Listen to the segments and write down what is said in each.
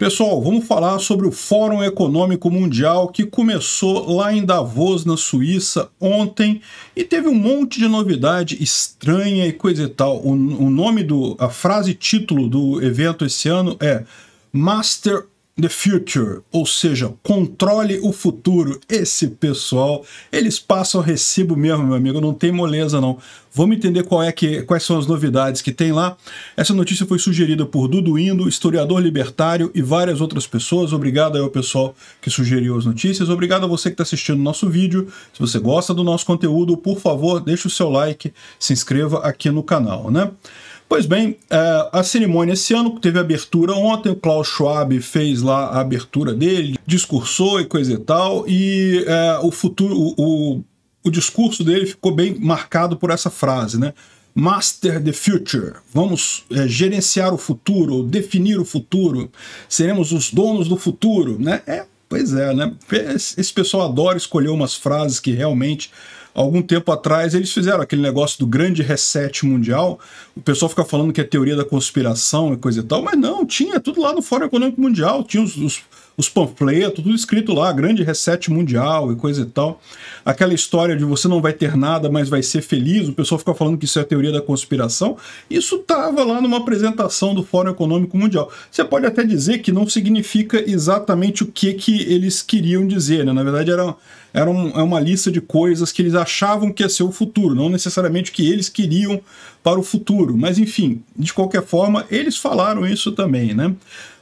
Pessoal, vamos falar sobre o Fórum Econômico Mundial que começou lá em Davos, na Suíça, ontem e teve um monte de novidade estranha e coisa e tal. O, o nome do, a frase título do evento esse ano é Master the future, ou seja, controle o futuro. Esse pessoal, eles passam recibo mesmo, meu amigo, não tem moleza não. Vamos entender qual é que, quais são as novidades que tem lá. Essa notícia foi sugerida por Dudu Indo, historiador libertário e várias outras pessoas. Obrigado ao pessoal que sugeriu as notícias. Obrigado a você que está assistindo o nosso vídeo. Se você gosta do nosso conteúdo, por favor, deixe o seu like, se inscreva aqui no canal, né? Pois bem, é, a cerimônia esse ano teve abertura ontem, o Klaus Schwab fez lá a abertura dele, discursou e coisa e tal, e é, o futuro, o, o, o discurso dele ficou bem marcado por essa frase, né? Master the Future. Vamos é, gerenciar o futuro, definir o futuro. Seremos os donos do futuro, né? É, pois é, né? Esse pessoal adora escolher umas frases que realmente algum tempo atrás eles fizeram aquele negócio do grande reset mundial. O pessoal fica falando que é teoria da conspiração e coisa e tal, mas não, tinha tudo lá no Fórum Econômico Mundial, tinha os, os os panfletos, é tudo escrito lá, grande reset mundial e coisa e tal. Aquela história de você não vai ter nada, mas vai ser feliz, o pessoal fica falando que isso é a teoria da conspiração. Isso estava lá numa apresentação do Fórum Econômico Mundial. Você pode até dizer que não significa exatamente o que, que eles queriam dizer, né? Na verdade, era, era um, é uma lista de coisas que eles achavam que ia ser o futuro, não necessariamente o que eles queriam para o futuro. Mas, enfim, de qualquer forma, eles falaram isso também, né?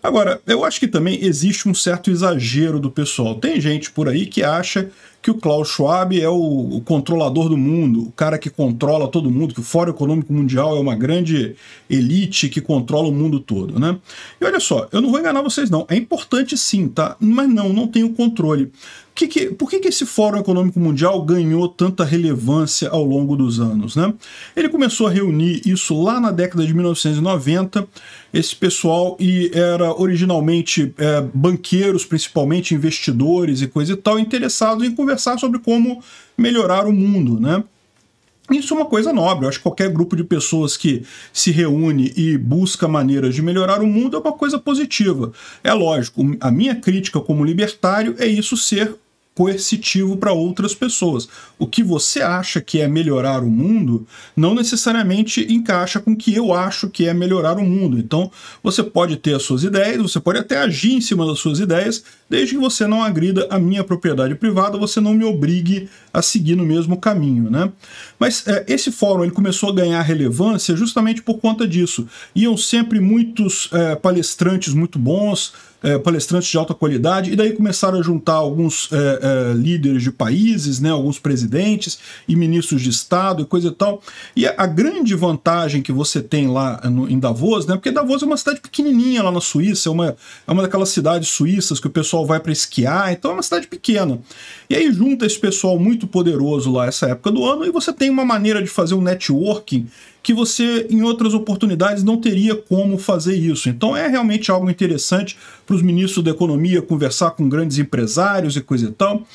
Agora, eu acho que também existe um certo exagero do pessoal. Tem gente por aí que acha que o Klaus Schwab é o, controlador do mundo, o cara que controla todo mundo, que o Fórum Econômico Mundial é uma grande elite que controla o mundo todo, né? E olha só, eu não vou enganar vocês não, é importante sim, tá? Mas não, não tem o controle que que, por que, que esse Fórum Econômico Mundial ganhou tanta relevância ao longo dos anos? Né? Ele começou a reunir isso lá na década de 1990, esse pessoal e era originalmente é, banqueiros, principalmente investidores e coisa e tal, interessados em conversar sobre como melhorar o mundo. Né? Isso é uma coisa nobre. Eu acho que qualquer grupo de pessoas que se reúne e busca maneiras de melhorar o mundo é uma coisa positiva. É lógico, a minha crítica como libertário é isso ser coercitivo para outras pessoas. O que você acha que é melhorar o mundo não necessariamente encaixa com o que eu acho que é melhorar o mundo. Então, você pode ter as suas ideias, você pode até agir em cima das suas ideias, desde que você não agrida a minha propriedade privada, você não me obrigue a seguir no mesmo caminho, né? Mas é, esse fórum ele começou a ganhar relevância justamente por conta disso. Iam sempre muitos é, palestrantes muito bons, é, palestrantes de alta qualidade, e daí começaram a juntar alguns é, é, líderes de países, né, alguns presidentes e ministros de Estado e coisa e tal. E a, a grande vantagem que você tem lá no, em Davos, né, porque Davos é uma cidade pequenininha lá na Suíça, é uma, é uma daquelas cidades suíças que o pessoal vai para esquiar, então é uma cidade pequena. E aí junta esse pessoal muito poderoso lá essa época do ano e você tem tem uma maneira de fazer o um networking que você, em outras oportunidades, não teria como fazer isso. Então é realmente algo interessante para os ministros da economia conversar com grandes empresários e coisa e tal.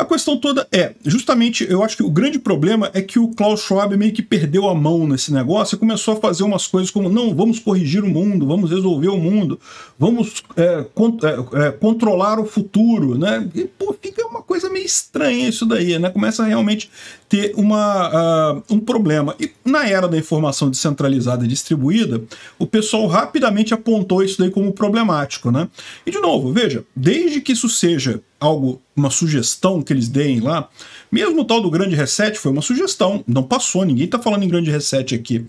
A questão toda é, justamente, eu acho que o grande problema é que o Klaus Schwab meio que perdeu a mão nesse negócio e começou a fazer umas coisas como, não, vamos corrigir o mundo, vamos resolver o mundo, vamos é, é, é, controlar o futuro, né? E, pô, fica uma coisa meio estranha isso daí, né? Começa a realmente ter uma, uh, um problema. E na era da informação descentralizada e distribuída, o pessoal rapidamente apontou isso daí como problemático, né? E, de novo, veja, desde que isso seja algo, uma sugestão que eles deem lá. Mesmo o tal do grande reset foi uma sugestão, não passou, ninguém está falando em grande reset aqui.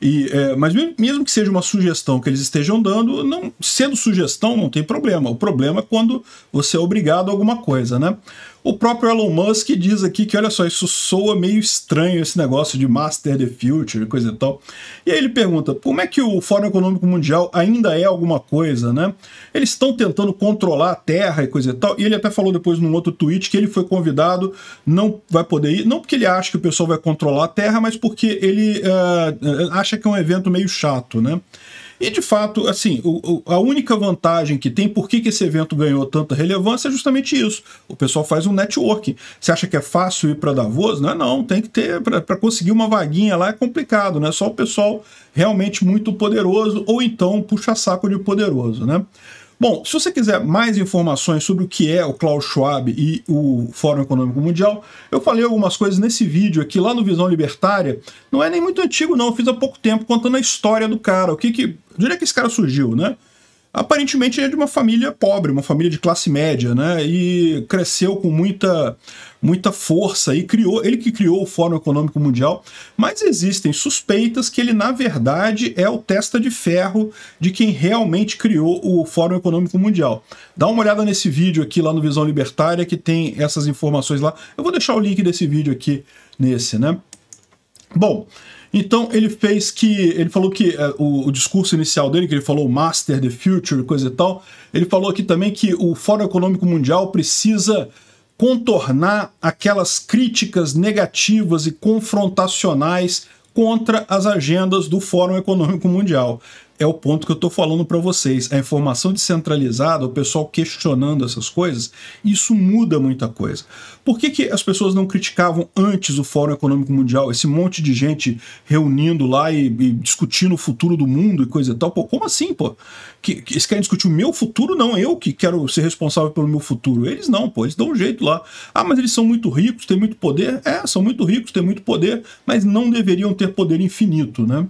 E, é, mas mesmo que seja uma sugestão que eles estejam dando, não sendo sugestão não tem problema. O problema é quando você é obrigado a alguma coisa, né? O próprio Elon Musk diz aqui que, olha só, isso soa meio estranho, esse negócio de Master the Future, coisa e tal. E aí ele pergunta, como é que o Fórum Econômico Mundial ainda é alguma coisa, né? Eles estão tentando controlar a Terra e coisa e tal. E ele até falou depois num outro tweet que ele foi convidado, não vai poder ir, não porque ele acha que o pessoal vai controlar a Terra, mas porque ele uh, acha que é um evento meio chato, né? E de fato, assim, o, o, a única vantagem que tem, por que, que esse evento ganhou tanta relevância, é justamente isso. O pessoal faz um networking. Você acha que é fácil ir para Davos? Não é não, tem que ter, para conseguir uma vaguinha lá é complicado, né? Só o pessoal realmente muito poderoso ou então puxa saco de poderoso, né? Bom, se você quiser mais informações sobre o que é o Klaus Schwab e o Fórum Econômico Mundial, eu falei algumas coisas nesse vídeo aqui lá no Visão Libertária. Não é nem muito antigo, não, eu fiz há pouco tempo contando a história do cara, o que que. De onde é que esse cara surgiu, né? aparentemente é de uma família pobre, uma família de classe média, né? E cresceu com muita muita força e criou, ele que criou o Fórum Econômico Mundial, mas existem suspeitas que ele na verdade é o testa de ferro de quem realmente criou o Fórum Econômico Mundial. Dá uma olhada nesse vídeo aqui lá no Visão Libertária que tem essas informações lá. Eu vou deixar o link desse vídeo aqui nesse, né? Bom, então ele fez que. Ele falou que é, o, o, discurso inicial dele, que ele falou Master, the Future, coisa e tal, ele falou aqui também que o Fórum Econômico Mundial precisa contornar aquelas críticas negativas e confrontacionais contra as agendas do Fórum Econômico Mundial é o ponto que eu estou falando para vocês. A informação descentralizada, o pessoal questionando essas coisas, isso muda muita coisa. Por que, que as pessoas não criticavam antes o Fórum Econômico Mundial, esse monte de gente reunindo lá e, e discutindo o futuro do mundo e coisa e tal? Pô, como assim, pô? Que, que, eles querem discutir o meu futuro? Não, eu que quero ser responsável pelo meu futuro. Eles não, pô, eles dão um jeito lá. Ah, mas eles são muito ricos, têm muito poder. É, são muito ricos, têm muito poder, mas não deveriam ter poder infinito, né?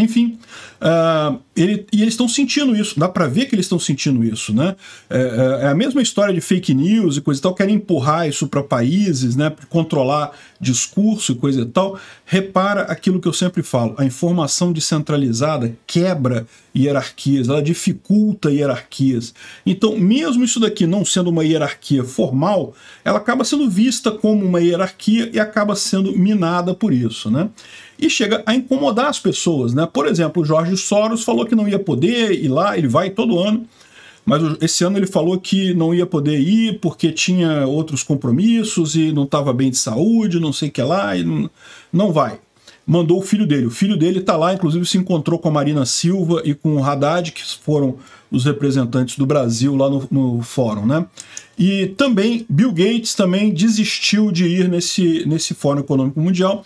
Enfim, uh, ele, e eles estão sentindo isso, dá para ver que eles estão sentindo isso, né? É, é, é, a mesma história de fake news e coisa e tal, querem empurrar isso para países, né? controlar discurso e coisa e tal. Repara aquilo que eu sempre falo: a informação descentralizada quebra hierarquias, ela dificulta hierarquias. Então, mesmo isso daqui não sendo uma hierarquia formal, ela acaba sendo vista como uma hierarquia e acaba sendo minada por isso, né? e chega a incomodar as pessoas. Né? Por exemplo, o Jorge Soros falou que não ia poder ir lá, ele vai todo ano, mas esse ano ele falou que não ia poder ir porque tinha outros compromissos e não estava bem de saúde, não sei o que lá, e não, vai. Mandou o filho dele. O filho dele está lá, inclusive se encontrou com a Marina Silva e com o Haddad, que foram os representantes do Brasil lá no, no fórum, né? E também Bill Gates também desistiu de ir nesse, nesse Fórum Econômico Mundial.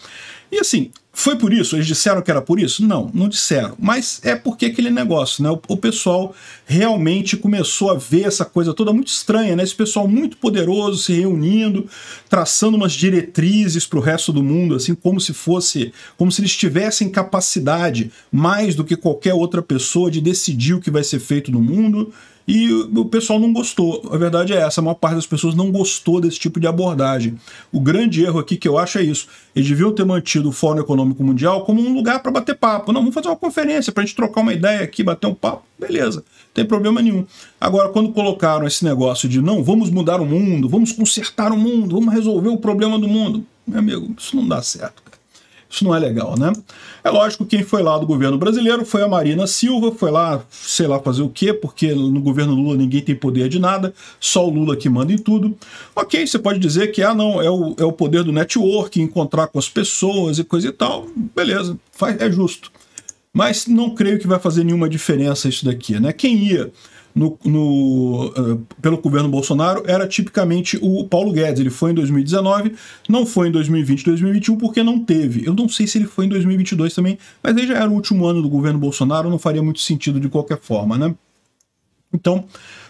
E assim, foi por isso? Eles disseram que era por isso? Não, não disseram. Mas é porque aquele negócio, né? O, o, pessoal realmente começou a ver essa coisa toda muito estranha, né? Esse pessoal muito poderoso se reunindo, traçando umas diretrizes para o resto do mundo, assim, como se fosse, como se eles tivessem capacidade mais do que qualquer outra pessoa de decidir o que vai ser feito no mundo. E o pessoal não gostou. A verdade é essa, a maior parte das pessoas não gostou desse tipo de abordagem. O grande erro aqui que eu acho é isso. Eles deviam ter mantido o Fórum Econômico Mundial como um lugar para bater papo. Não, vamos fazer uma conferência para a gente trocar uma ideia aqui, bater um papo, beleza. Não tem problema nenhum. Agora, quando colocaram esse negócio de não, vamos mudar o mundo, vamos consertar o mundo, vamos resolver o problema do mundo, meu amigo, isso não dá certo. Isso não é legal, né? É lógico quem foi lá do governo brasileiro foi a Marina Silva, foi lá, sei lá, fazer o quê, porque no governo Lula ninguém tem poder de nada, só o Lula que manda em tudo. Ok, você pode dizer que, ah, não, é o, é o poder do network, encontrar com as pessoas e coisa e tal, beleza, faz, é justo. Mas não creio que vai fazer nenhuma diferença isso daqui, né? Quem ia no, no uh, pelo governo Bolsonaro era tipicamente o Paulo Guedes. Ele foi em 2019, não foi em 2020, 2021, porque não teve. Eu não sei se ele foi em 2022 também, mas ele já era o último ano do governo Bolsonaro, não faria muito sentido de qualquer forma, né? Então,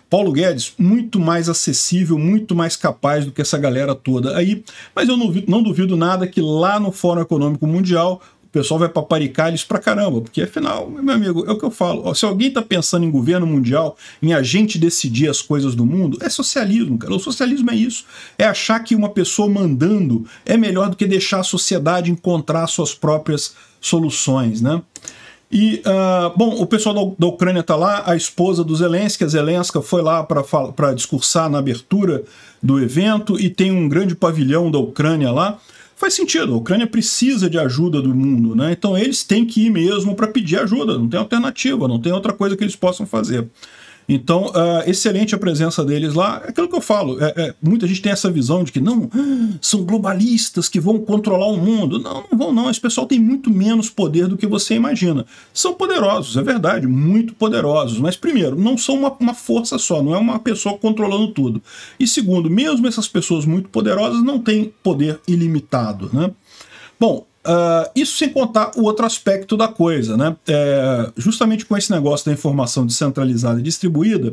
Paulo Guedes, muito mais acessível, muito mais capaz do que essa galera toda aí. Mas eu não, não duvido nada que lá no Fórum Econômico Mundial pessoal vai paparicar eles pra caramba, porque afinal, meu amigo, é o que eu falo. Se alguém tá pensando em governo mundial, em a gente decidir as coisas do mundo, é socialismo, cara. O socialismo é isso. É achar que uma pessoa mandando é melhor do que deixar a sociedade encontrar suas próprias soluções, né? E, uh, bom, o pessoal da Ucrânia está lá, a esposa do Zelensky, a Zelenska foi lá para discursar na abertura do evento e tem um grande pavilhão da Ucrânia lá faz sentido. A Ucrânia precisa de ajuda do mundo, né? Então eles têm que ir mesmo para pedir ajuda, não tem alternativa, não tem outra coisa que eles possam fazer. Então, uh, excelente a presença deles lá. É aquilo que eu falo, é, é, muita gente tem essa visão de que não, são globalistas que vão controlar o mundo. Não, não vão não, esse pessoal tem muito menos poder do que você imagina. São poderosos, é verdade, muito poderosos, mas primeiro, não são uma, uma força só, não é uma pessoa controlando tudo. E segundo, mesmo essas pessoas muito poderosas não têm poder ilimitado, né? Bom, Uh, isso sem contar o outro aspecto da coisa, né? É, justamente com esse negócio da informação descentralizada e distribuída,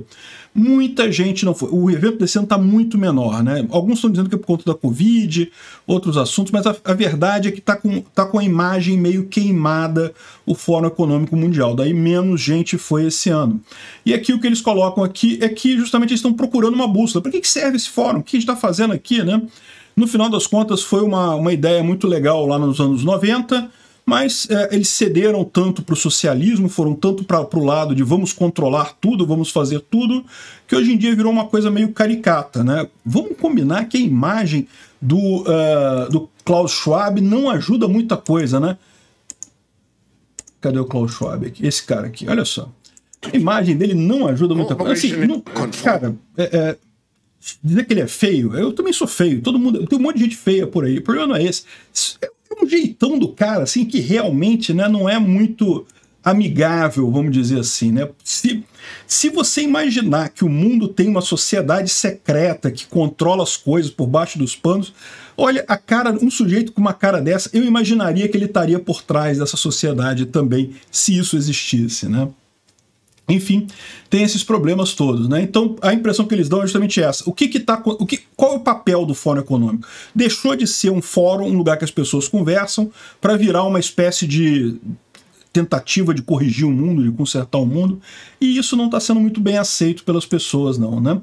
muita gente não foi. O evento desse ano está muito menor, né? Alguns estão dizendo que é por conta da Covid, outros assuntos, mas a, a verdade é que está com, tá com a imagem meio queimada o Fórum Econômico Mundial. Daí menos gente foi esse ano. E aqui o que eles colocam aqui é que justamente eles estão procurando uma bússola. Para que, que serve esse fórum? O que a gente está fazendo aqui, né? No final das contas, foi uma, uma ideia muito legal lá nos anos 90, mas é, eles cederam tanto para o socialismo, foram tanto para o lado de vamos controlar tudo, vamos fazer tudo, que hoje em dia virou uma coisa meio caricata. Né? Vamos combinar que a imagem do, uh, do Klaus Schwab não ajuda muita coisa, né? Cadê o Klaus Schwab aqui? Esse cara aqui, olha só. A imagem dele não ajuda muita coisa. Assim, não, cara, é, é dizer que ele é feio, eu também sou feio, todo mundo, tem um monte de gente feia por aí, o problema não é esse. É um jeitão do cara, assim, que realmente né, não é muito amigável, vamos dizer assim, né? Se, se você imaginar que o mundo tem uma sociedade secreta que controla as coisas por baixo dos panos, olha, a cara, um sujeito com uma cara dessa, eu imaginaria que ele estaria por trás dessa sociedade também, se isso existisse, né? Enfim, tem esses problemas todos, né? Então a impressão que eles dão é justamente essa. O que que tá, o que, qual é o papel do fórum econômico? Deixou de ser um fórum, um lugar que as pessoas conversam, para virar uma espécie de tentativa de corrigir o mundo, de consertar o mundo, e isso não está sendo muito bem aceito pelas pessoas, não, né?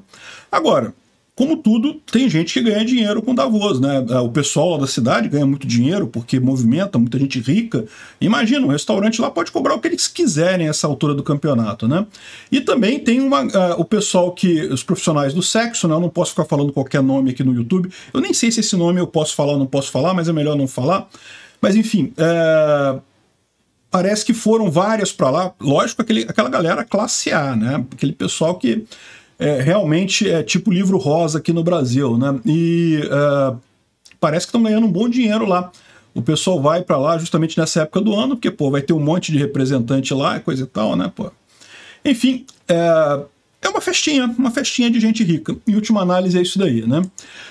Agora, como tudo, tem gente que ganha dinheiro com Davos, né? É, o pessoal da cidade ganha muito dinheiro porque movimenta muita gente rica. Imagina, um restaurante lá pode cobrar o que eles quiserem nessa altura do campeonato, né? E também tem uma, uh, o pessoal que, os profissionais do sexo, né? Eu não posso ficar falando qualquer nome aqui no YouTube. Eu nem sei se esse nome eu posso falar ou não posso falar, mas é melhor não falar. Mas enfim, uh, parece que foram várias para lá. Lógico, aquele, aquela galera classe A, né? Aquele pessoal que é, realmente é tipo livro rosa aqui no Brasil, né? E é, parece que estão ganhando um bom dinheiro lá. O pessoal vai para lá justamente nessa época do ano, porque, pô, vai ter um monte de representante lá, coisa e tal, né, pô? Enfim, é, é uma festinha, uma festinha de gente rica. Em última análise é isso daí, né?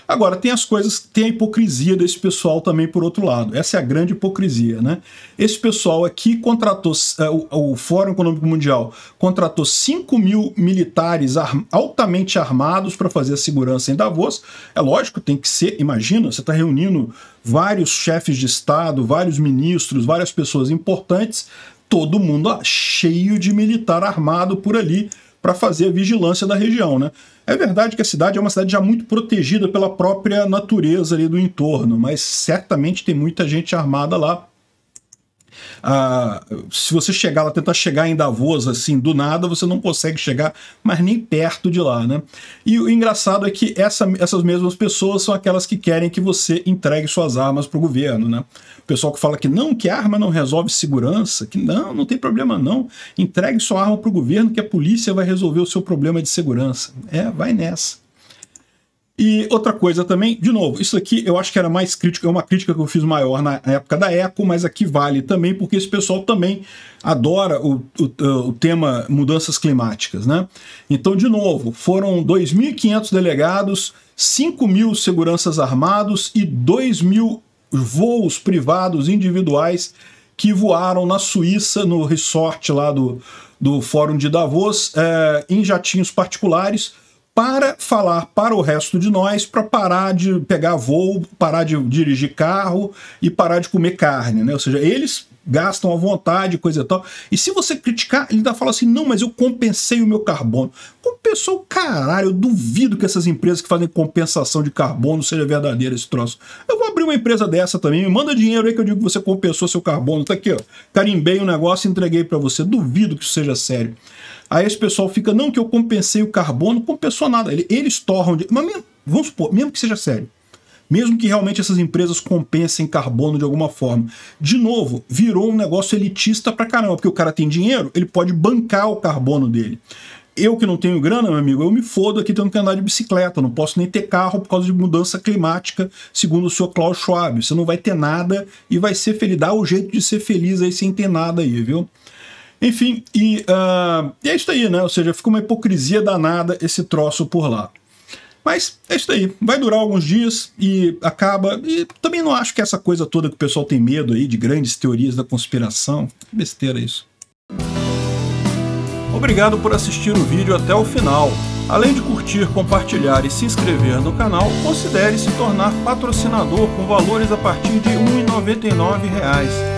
Agora, tem as coisas, tem a hipocrisia desse pessoal também por outro lado. Essa é a grande hipocrisia, né? Esse pessoal aqui contratou, é, o, Fórum Econômico Mundial contratou 5 mil militares altamente armados para fazer a segurança em Davos. É lógico, tem que ser, imagina, você está reunindo vários chefes de Estado, vários ministros, várias pessoas importantes, todo mundo ó, ah, cheio de militar armado por ali, para fazer a vigilância da região. Né? É verdade que a cidade é uma cidade já muito protegida pela própria natureza ali do entorno, mas certamente tem muita gente armada lá ah, se você chegar lá, tentar chegar em Davos assim do nada, você não consegue chegar, mas nem perto de lá, né? E o engraçado é que essa, essas mesmas pessoas são aquelas que querem que você entregue suas armas para o governo, né? O pessoal que fala que não, que arma não resolve segurança, que não, não tem problema não, entregue sua arma para o governo que a polícia vai resolver o seu problema de segurança. É, vai nessa. E outra coisa também, de novo, isso aqui eu acho que era mais crítico, é uma crítica que eu fiz maior na época da Eco, mas aqui vale também, porque esse pessoal também adora o, o, o tema mudanças climáticas, né? Então, de novo, foram 2.500 delegados, 5.000 mil seguranças armados e 2.000 mil voos privados individuais que voaram na Suíça, no resort lá do, do Fórum de Davos, é, em jatinhos particulares para falar para o resto de nós para parar de pegar voo, parar de dirigir carro e parar de comer carne, né? Ou seja, eles gastam à vontade, coisa e tal. E se você criticar, ele ainda fala assim: não, mas eu compensei o meu carbono. Compensou o caralho, eu duvido que essas empresas que fazem compensação de carbono seja verdadeira esse troço. Eu vou abrir uma empresa dessa também, me manda dinheiro aí que eu digo que você compensou seu carbono. Tá aqui, ó. Carimbei o um negócio e entreguei para você. Duvido que isso seja sério. Aí esse pessoal fica, não, que eu compensei o carbono, compensou nada. Eles torram de. Mas mesmo, vamos supor, mesmo que seja sério. Mesmo que realmente essas empresas compensem carbono de alguma forma. De novo, virou um negócio elitista pra caramba, porque o cara tem dinheiro, ele pode bancar o carbono dele. Eu que não tenho grana, meu amigo, eu me fodo aqui tendo que andar de bicicleta, não posso nem ter carro por causa de mudança climática, segundo o senhor Klaus Schwab. Você não vai ter nada e vai ser feliz. Dá o jeito de ser feliz aí sem ter nada aí, viu? Enfim, e, uh, e é isso aí, né? Ou seja, fica uma hipocrisia danada esse troço por lá. Mas é isso aí, vai durar alguns dias e acaba. E também não acho que essa coisa toda que o pessoal tem medo aí de grandes teorias da conspiração, que besteira isso. Obrigado por assistir o vídeo até o final. Além de curtir, compartilhar e se inscrever no canal, considere se tornar patrocinador com valores a partir de R$ 1,99